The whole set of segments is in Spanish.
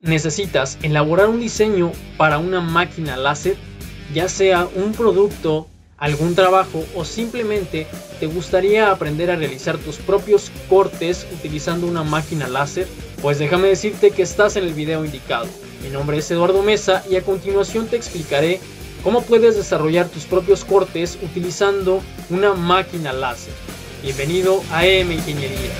Necesitas elaborar un diseño para una máquina láser, ya sea un producto, algún trabajo o simplemente te gustaría aprender a realizar tus propios cortes utilizando una máquina láser, pues déjame decirte que estás en el video indicado. Mi nombre es Eduardo Mesa y a continuación te explicaré cómo puedes desarrollar tus propios cortes utilizando una máquina láser. Bienvenido a m Ingeniería.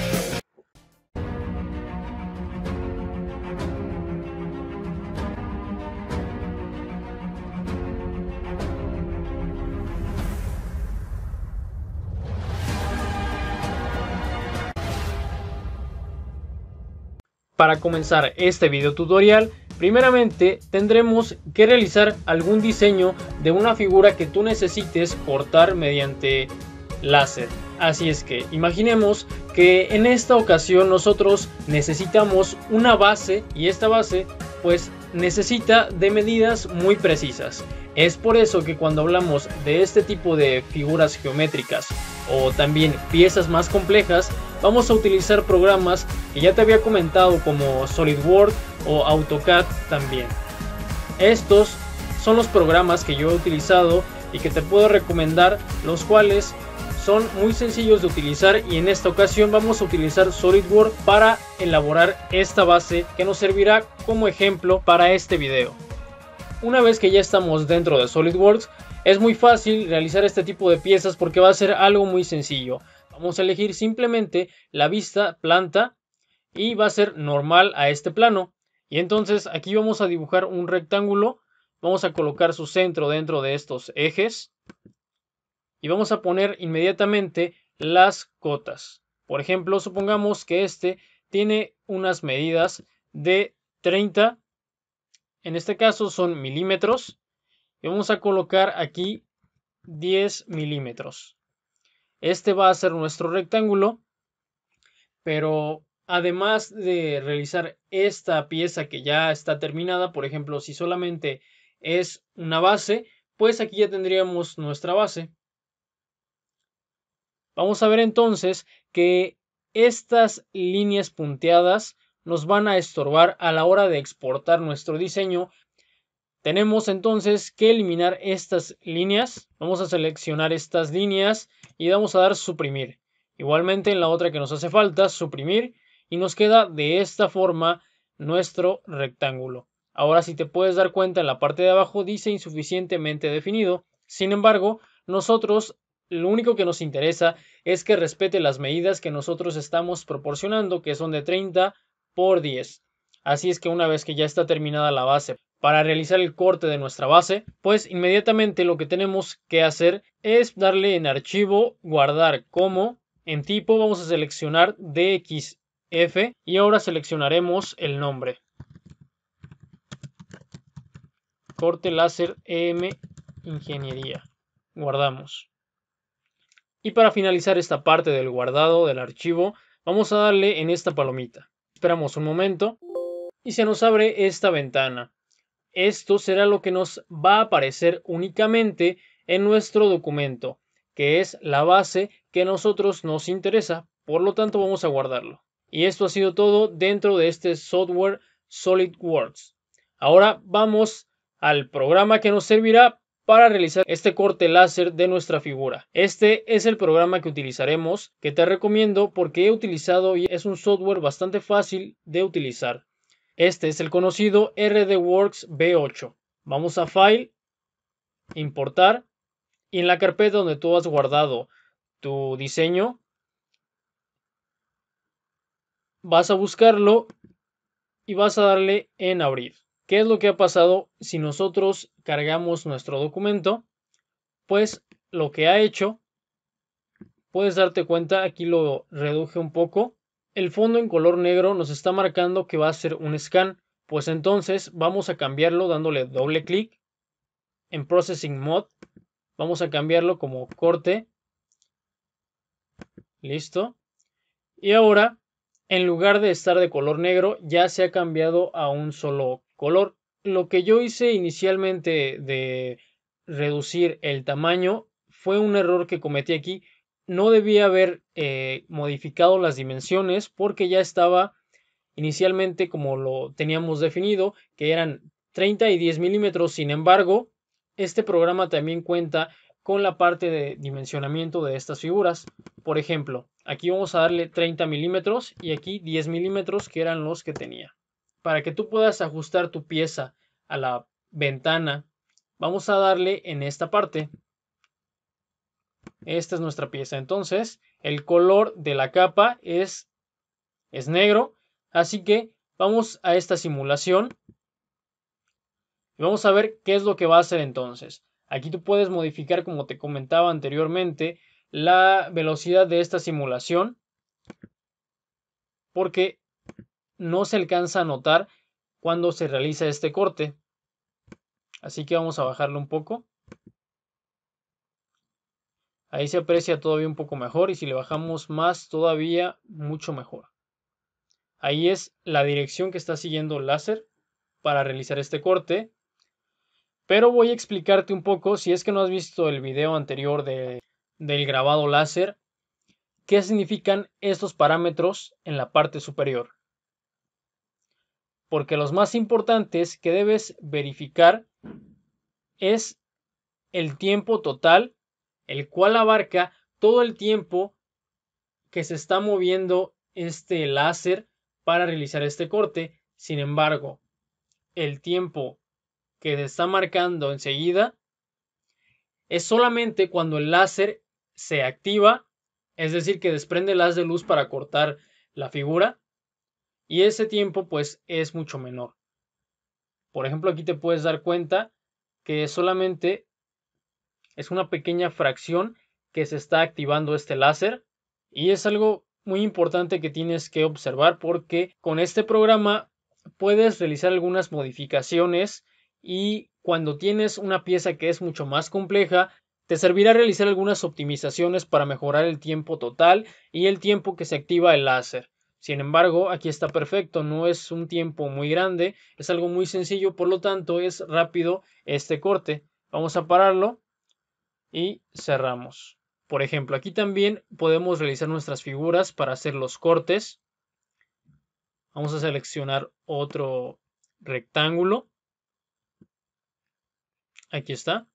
Para comenzar este video tutorial, primeramente tendremos que realizar algún diseño de una figura que tú necesites cortar mediante láser. Así es que imaginemos que en esta ocasión nosotros necesitamos una base y esta base pues necesita de medidas muy precisas. Es por eso que cuando hablamos de este tipo de figuras geométricas o también piezas más complejas, vamos a utilizar programas que ya te había comentado como SolidWorks o AutoCAD también. Estos son los programas que yo he utilizado y que te puedo recomendar, los cuales son muy sencillos de utilizar y en esta ocasión vamos a utilizar SolidWorks para elaborar esta base que nos servirá como ejemplo para este video. Una vez que ya estamos dentro de SolidWorks, es muy fácil realizar este tipo de piezas porque va a ser algo muy sencillo. Vamos a elegir simplemente la vista planta y va a ser normal a este plano. Y entonces aquí vamos a dibujar un rectángulo. Vamos a colocar su centro dentro de estos ejes. Y vamos a poner inmediatamente las cotas. Por ejemplo, supongamos que este tiene unas medidas de 30. En este caso son milímetros. Y vamos a colocar aquí 10 milímetros. Este va a ser nuestro rectángulo, pero además de realizar esta pieza que ya está terminada, por ejemplo, si solamente es una base, pues aquí ya tendríamos nuestra base. Vamos a ver entonces que estas líneas punteadas nos van a estorbar a la hora de exportar nuestro diseño tenemos entonces que eliminar estas líneas. Vamos a seleccionar estas líneas y vamos a dar suprimir. Igualmente en la otra que nos hace falta, suprimir. Y nos queda de esta forma nuestro rectángulo. Ahora si te puedes dar cuenta en la parte de abajo dice insuficientemente definido. Sin embargo, nosotros lo único que nos interesa es que respete las medidas que nosotros estamos proporcionando, que son de 30 por 10. Así es que una vez que ya está terminada la base para realizar el corte de nuestra base, pues inmediatamente lo que tenemos que hacer es darle en archivo, guardar como, en tipo vamos a seleccionar DXF y ahora seleccionaremos el nombre. Corte láser EM Ingeniería. Guardamos. Y para finalizar esta parte del guardado del archivo, vamos a darle en esta palomita. Esperamos un momento y se nos abre esta ventana. Esto será lo que nos va a aparecer únicamente en nuestro documento, que es la base que a nosotros nos interesa, por lo tanto vamos a guardarlo. Y esto ha sido todo dentro de este software SolidWorks. Ahora vamos al programa que nos servirá para realizar este corte láser de nuestra figura. Este es el programa que utilizaremos, que te recomiendo porque he utilizado y es un software bastante fácil de utilizar. Este es el conocido RDWorks b 8 Vamos a File, Importar, y en la carpeta donde tú has guardado tu diseño, vas a buscarlo y vas a darle en Abrir. ¿Qué es lo que ha pasado si nosotros cargamos nuestro documento? Pues lo que ha hecho, puedes darte cuenta, aquí lo reduje un poco, el fondo en color negro nos está marcando que va a ser un scan, pues entonces vamos a cambiarlo dándole doble clic en Processing Mode. Vamos a cambiarlo como corte. Listo. Y ahora, en lugar de estar de color negro, ya se ha cambiado a un solo color. Lo que yo hice inicialmente de reducir el tamaño fue un error que cometí aquí no debía haber eh, modificado las dimensiones porque ya estaba inicialmente como lo teníamos definido, que eran 30 y 10 milímetros. Sin embargo, este programa también cuenta con la parte de dimensionamiento de estas figuras. Por ejemplo, aquí vamos a darle 30 milímetros y aquí 10 milímetros que eran los que tenía. Para que tú puedas ajustar tu pieza a la ventana, vamos a darle en esta parte esta es nuestra pieza. Entonces, el color de la capa es, es negro. Así que vamos a esta simulación. Y vamos a ver qué es lo que va a hacer entonces. Aquí tú puedes modificar, como te comentaba anteriormente, la velocidad de esta simulación. Porque no se alcanza a notar cuando se realiza este corte. Así que vamos a bajarlo un poco. Ahí se aprecia todavía un poco mejor y si le bajamos más todavía mucho mejor. Ahí es la dirección que está siguiendo el láser para realizar este corte. Pero voy a explicarte un poco, si es que no has visto el video anterior del grabado láser, qué significan estos parámetros en la parte superior. Porque los más importantes que debes verificar es el tiempo total el cual abarca todo el tiempo que se está moviendo este láser para realizar este corte. Sin embargo, el tiempo que se está marcando enseguida es solamente cuando el láser se activa, es decir, que desprende el haz de luz para cortar la figura. Y ese tiempo pues es mucho menor. Por ejemplo, aquí te puedes dar cuenta que solamente es una pequeña fracción que se está activando este láser y es algo muy importante que tienes que observar porque con este programa puedes realizar algunas modificaciones y cuando tienes una pieza que es mucho más compleja te servirá realizar algunas optimizaciones para mejorar el tiempo total y el tiempo que se activa el láser. Sin embargo, aquí está perfecto, no es un tiempo muy grande, es algo muy sencillo, por lo tanto es rápido este corte. Vamos a pararlo y cerramos. Por ejemplo, aquí también podemos realizar nuestras figuras para hacer los cortes. Vamos a seleccionar otro rectángulo. Aquí está.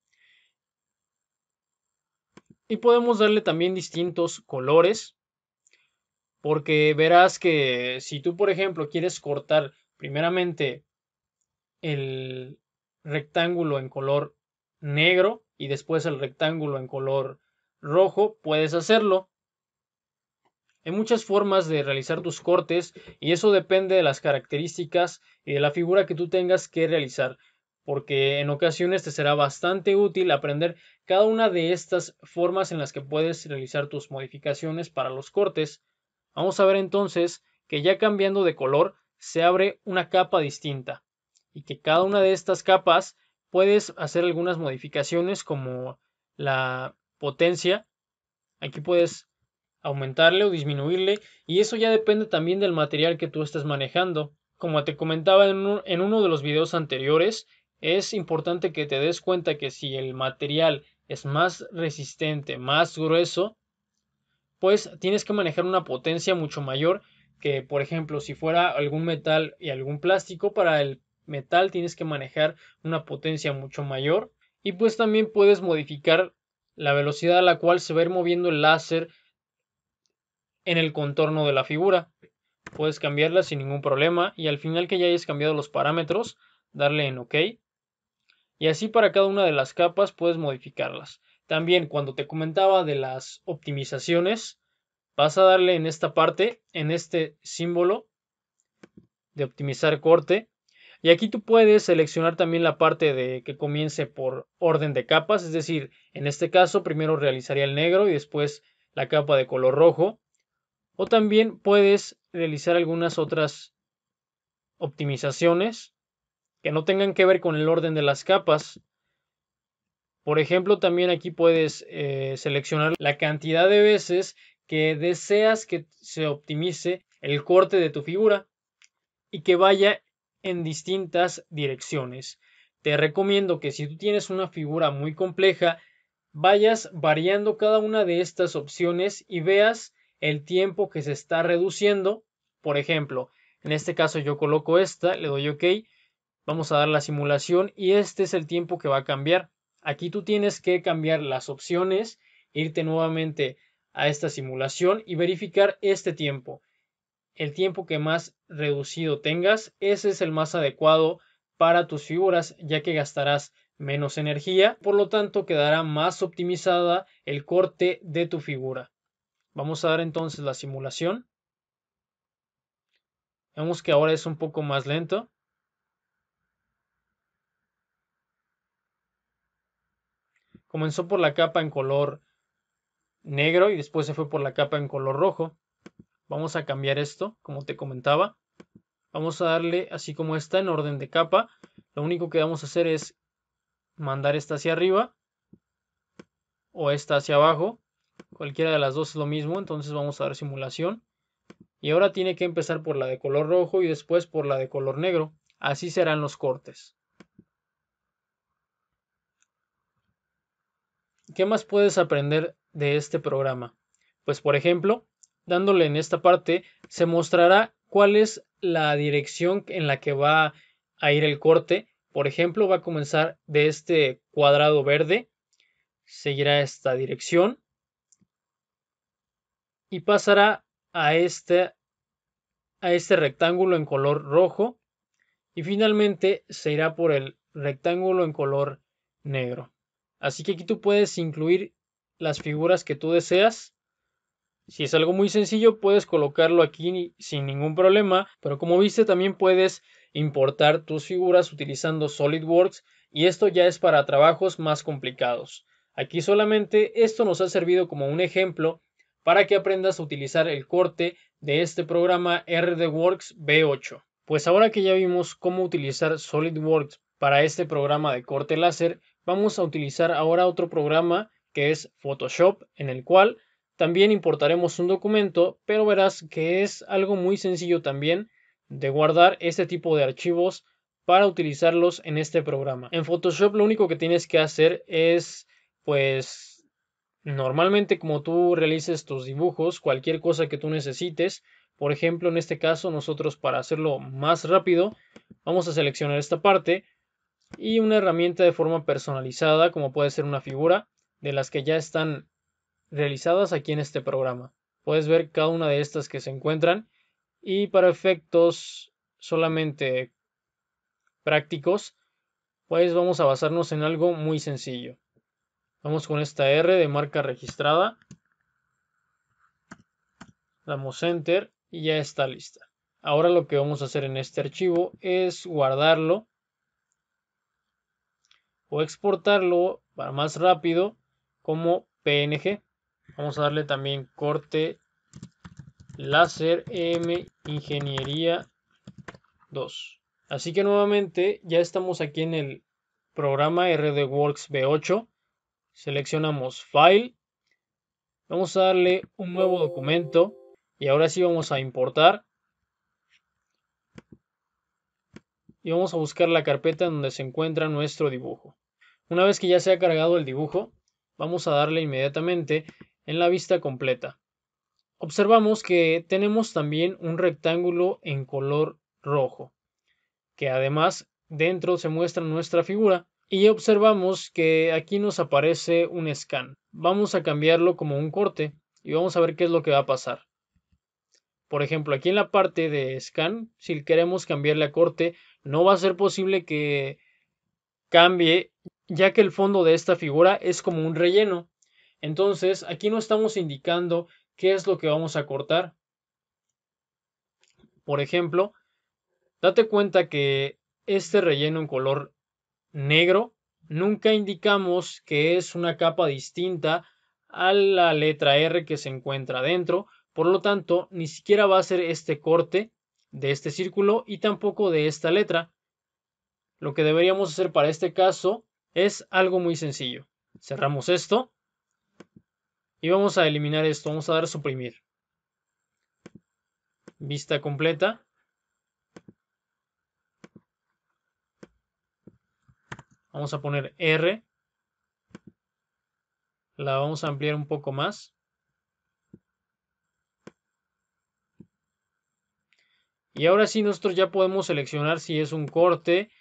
Y podemos darle también distintos colores. Porque verás que si tú, por ejemplo, quieres cortar primeramente el rectángulo en color negro, y después el rectángulo en color rojo, puedes hacerlo. Hay muchas formas de realizar tus cortes y eso depende de las características y de la figura que tú tengas que realizar, porque en ocasiones te será bastante útil aprender cada una de estas formas en las que puedes realizar tus modificaciones para los cortes. Vamos a ver entonces que ya cambiando de color se abre una capa distinta y que cada una de estas capas puedes hacer algunas modificaciones como la potencia. Aquí puedes aumentarle o disminuirle y eso ya depende también del material que tú estés manejando. Como te comentaba en, uno de los videos anteriores, es importante que te des cuenta que si el material es más resistente, más grueso, pues tienes que manejar una potencia mucho mayor que, por ejemplo, si fuera algún metal y algún plástico para el metal tienes que manejar una potencia mucho mayor y pues también puedes modificar la velocidad a la cual se va a ir moviendo el láser en el contorno de la figura. Puedes cambiarla sin ningún problema y al final que ya hayas cambiado los parámetros, darle en OK. Y así para cada una de las capas puedes modificarlas. También cuando te comentaba de las optimizaciones, vas a darle en esta parte, en este símbolo de optimizar corte, y aquí tú puedes seleccionar también la parte de que comience por orden de capas, es decir, en este caso primero realizaría el negro y después la capa de color rojo. O también puedes realizar algunas otras optimizaciones que no tengan que ver con el orden de las capas. Por ejemplo, también aquí puedes eh, seleccionar la cantidad de veces que deseas que se optimice el corte de tu figura y que vaya en distintas direcciones. Te recomiendo que si tú tienes una figura muy compleja, vayas variando cada una de estas opciones y veas el tiempo que se está reduciendo. Por ejemplo, en este caso yo coloco esta, le doy OK, vamos a dar la simulación y este es el tiempo que va a cambiar. Aquí tú tienes que cambiar las opciones, irte nuevamente a esta simulación y verificar este tiempo el tiempo que más reducido tengas, ese es el más adecuado para tus figuras, ya que gastarás menos energía, por lo tanto quedará más optimizada el corte de tu figura. Vamos a dar entonces la simulación. Vemos que ahora es un poco más lento. Comenzó por la capa en color negro y después se fue por la capa en color rojo. Vamos a cambiar esto, como te comentaba. Vamos a darle así como está en orden de capa. Lo único que vamos a hacer es mandar esta hacia arriba o esta hacia abajo. Cualquiera de las dos es lo mismo, entonces vamos a dar simulación. Y ahora tiene que empezar por la de color rojo y después por la de color negro. Así serán los cortes. ¿Qué más puedes aprender de este programa? Pues por ejemplo, dándole en esta parte, se mostrará cuál es la dirección en la que va a ir el corte. Por ejemplo, va a comenzar de este cuadrado verde, seguirá esta dirección y pasará a este, a este rectángulo en color rojo y finalmente se irá por el rectángulo en color negro. Así que aquí tú puedes incluir las figuras que tú deseas si es algo muy sencillo, puedes colocarlo aquí sin ningún problema, pero como viste también puedes importar tus figuras utilizando SolidWorks y esto ya es para trabajos más complicados. Aquí solamente esto nos ha servido como un ejemplo para que aprendas a utilizar el corte de este programa RDWorks V8. Pues ahora que ya vimos cómo utilizar SolidWorks para este programa de corte láser, vamos a utilizar ahora otro programa que es Photoshop, en el cual también importaremos un documento, pero verás que es algo muy sencillo también de guardar este tipo de archivos para utilizarlos en este programa. En Photoshop lo único que tienes que hacer es, pues, normalmente como tú realices tus dibujos, cualquier cosa que tú necesites, por ejemplo, en este caso nosotros para hacerlo más rápido, vamos a seleccionar esta parte y una herramienta de forma personalizada, como puede ser una figura, de las que ya están realizadas aquí en este programa. Puedes ver cada una de estas que se encuentran y para efectos solamente prácticos, pues vamos a basarnos en algo muy sencillo. Vamos con esta R de marca registrada. Damos Enter y ya está lista. Ahora lo que vamos a hacer en este archivo es guardarlo o exportarlo para más rápido como PNG. Vamos a darle también corte láser M Ingeniería 2. Así que nuevamente ya estamos aquí en el programa RDWorks V8. Seleccionamos File. Vamos a darle un nuevo documento. Y ahora sí vamos a importar. Y vamos a buscar la carpeta donde se encuentra nuestro dibujo. Una vez que ya se ha cargado el dibujo, vamos a darle inmediatamente en la vista completa. Observamos que tenemos también un rectángulo en color rojo, que además dentro se muestra nuestra figura y observamos que aquí nos aparece un scan. Vamos a cambiarlo como un corte y vamos a ver qué es lo que va a pasar. Por ejemplo, aquí en la parte de scan, si queremos cambiarle a corte, no va a ser posible que cambie, ya que el fondo de esta figura es como un relleno. Entonces, aquí no estamos indicando qué es lo que vamos a cortar. Por ejemplo, date cuenta que este relleno en color negro nunca indicamos que es una capa distinta a la letra R que se encuentra adentro. Por lo tanto, ni siquiera va a ser este corte de este círculo y tampoco de esta letra. Lo que deberíamos hacer para este caso es algo muy sencillo. Cerramos esto y vamos a eliminar esto, vamos a dar suprimir. Vista completa. Vamos a poner R. La vamos a ampliar un poco más. Y ahora sí nosotros ya podemos seleccionar si es un corte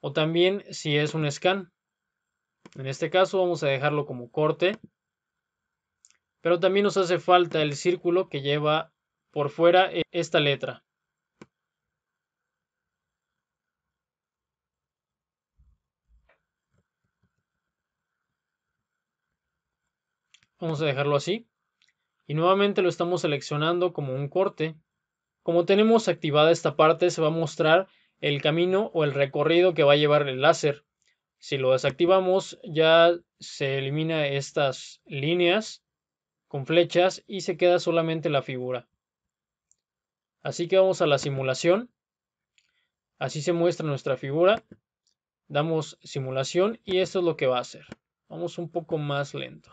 o también si es un scan. En este caso vamos a dejarlo como corte. Pero también nos hace falta el círculo que lleva por fuera eh, esta letra. Vamos a dejarlo así. Y nuevamente lo estamos seleccionando como un corte. Como tenemos activada esta parte, se va a mostrar el camino o el recorrido que va a llevar el láser. Si lo desactivamos, ya se elimina estas líneas con flechas y se queda solamente la figura. Así que vamos a la simulación. Así se muestra nuestra figura. Damos simulación y esto es lo que va a hacer. Vamos un poco más lento.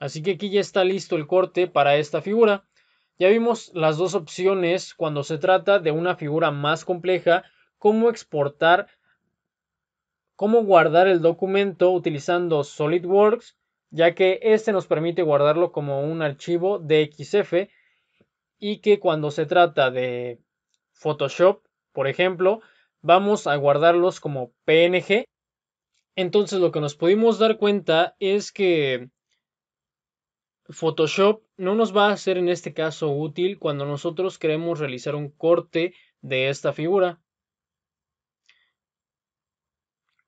Así que aquí ya está listo el corte para esta figura. Ya vimos las dos opciones cuando se trata de una figura más compleja, cómo exportar, cómo guardar el documento utilizando SolidWorks, ya que este nos permite guardarlo como un archivo DXF y que cuando se trata de Photoshop, por ejemplo, vamos a guardarlos como PNG. Entonces lo que nos pudimos dar cuenta es que Photoshop no nos va a ser en este caso útil cuando nosotros queremos realizar un corte de esta figura.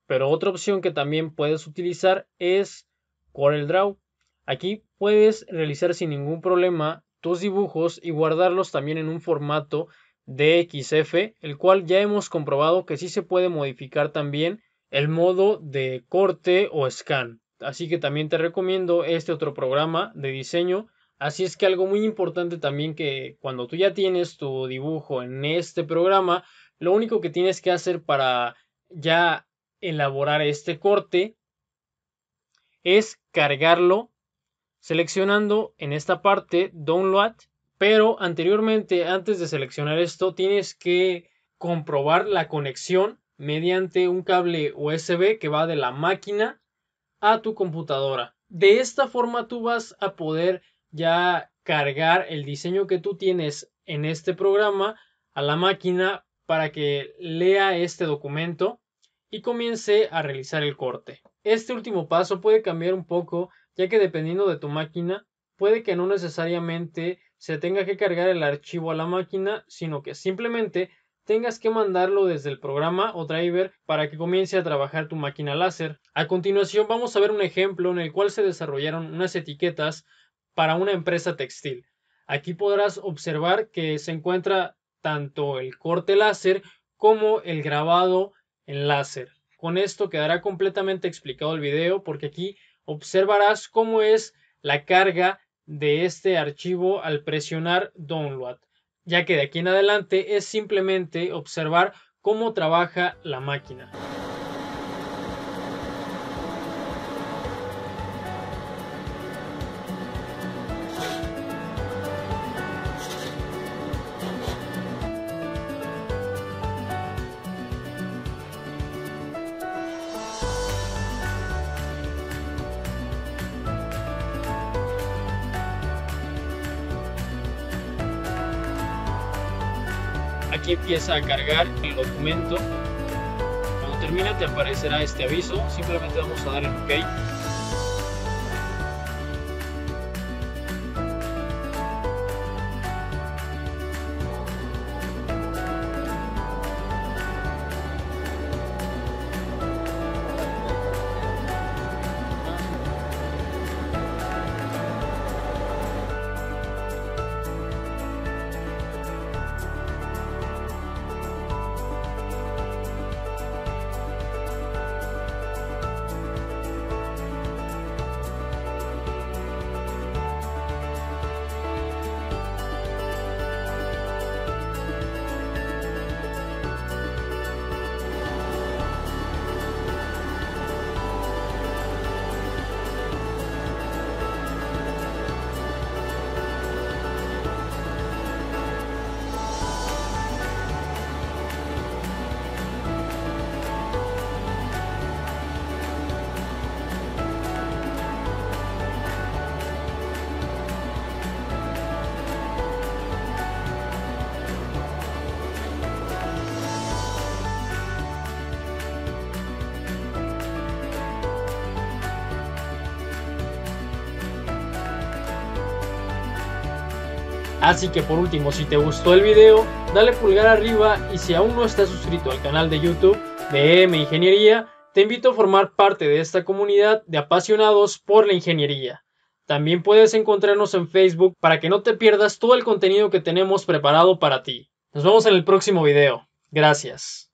Pero otra opción que también puedes utilizar es CorelDRAW. Aquí puedes realizar sin ningún problema tus dibujos y guardarlos también en un formato DXF, el cual ya hemos comprobado que sí se puede modificar también el modo de corte o scan. Así que también te recomiendo este otro programa de diseño. Así es que algo muy importante también que cuando tú ya tienes tu dibujo en este programa, lo único que tienes que hacer para ya elaborar este corte es cargarlo seleccionando en esta parte download pero anteriormente antes de seleccionar esto tienes que comprobar la conexión mediante un cable USB que va de la máquina a tu computadora. De esta forma tú vas a poder ya cargar el diseño que tú tienes en este programa a la máquina para que lea este documento y comience a realizar el corte. Este último paso puede cambiar un poco ya que dependiendo de tu máquina puede que no necesariamente se tenga que cargar el archivo a la máquina, sino que simplemente tengas que mandarlo desde el programa o driver para que comience a trabajar tu máquina láser. A continuación vamos a ver un ejemplo en el cual se desarrollaron unas etiquetas para una empresa textil. Aquí podrás observar que se encuentra tanto el corte láser como el grabado en láser. Con esto quedará completamente explicado el video porque aquí observarás cómo es la carga de este archivo al presionar download ya que de aquí en adelante es simplemente observar cómo trabaja la máquina. empieza a cargar el documento. Cuando termina te aparecerá este aviso, simplemente vamos a dar el OK. Así que por último, si te gustó el video, dale pulgar arriba y si aún no estás suscrito al canal de YouTube de M Ingeniería, te invito a formar parte de esta comunidad de apasionados por la ingeniería. También puedes encontrarnos en Facebook para que no te pierdas todo el contenido que tenemos preparado para ti. Nos vemos en el próximo video. Gracias.